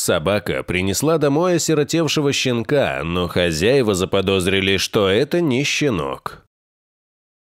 Собака принесла домой осиротевшего щенка, но хозяева заподозрили, что это не щенок.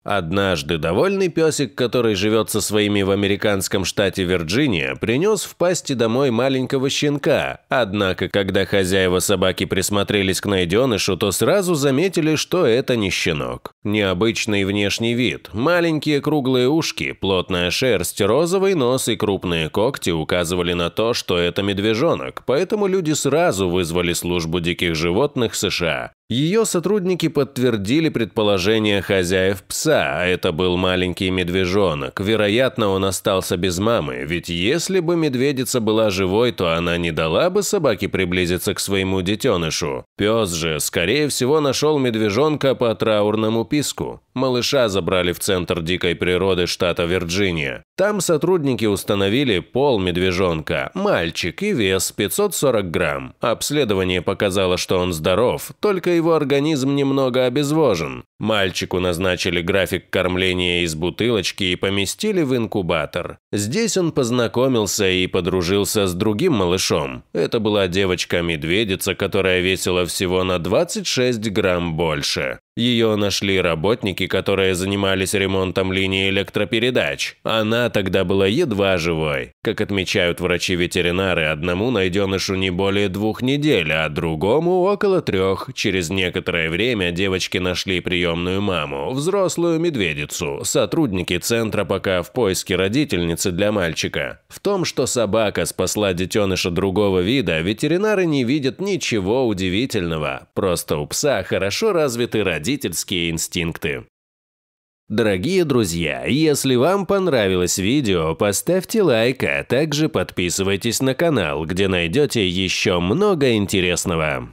Однажды довольный песик, который живет со своими в американском штате Вирджиния, принес в пасти домой маленького щенка. Однако, когда хозяева собаки присмотрелись к найденышу, то сразу заметили, что это не щенок. Необычный внешний вид, маленькие круглые ушки, плотная шерсть, розовый нос и крупные когти указывали на то, что это медвежонок, поэтому люди сразу вызвали службу диких животных США. Ее сотрудники подтвердили предположение хозяев пса, а это был маленький медвежонок. Вероятно, он остался без мамы, ведь если бы медведица была живой, то она не дала бы собаке приблизиться к своему детенышу. Пес же, скорее всего, нашел медвежонка по траурному писку. Малыша забрали в Центр дикой природы штата Вирджиния. Там сотрудники установили пол медвежонка, мальчик и вес 540 грамм. Обследование показало, что он здоров, только его организм немного обезвожен, Мальчику назначили график кормления из бутылочки и поместили в инкубатор. Здесь он познакомился и подружился с другим малышом. Это была девочка-медведица, которая весила всего на 26 грамм больше. Ее нашли работники, которые занимались ремонтом линии электропередач. Она тогда была едва живой. Как отмечают врачи-ветеринары, одному найденышу не более двух недель, а другому около трех. Через некоторое время девочки нашли прием приемную маму, взрослую медведицу. Сотрудники центра пока в поиске родительницы для мальчика. В том, что собака спасла детеныша другого вида, ветеринары не видят ничего удивительного. Просто у пса хорошо развиты родительские инстинкты. Дорогие друзья, если вам понравилось видео, поставьте лайк, а также подписывайтесь на канал, где найдете еще много интересного.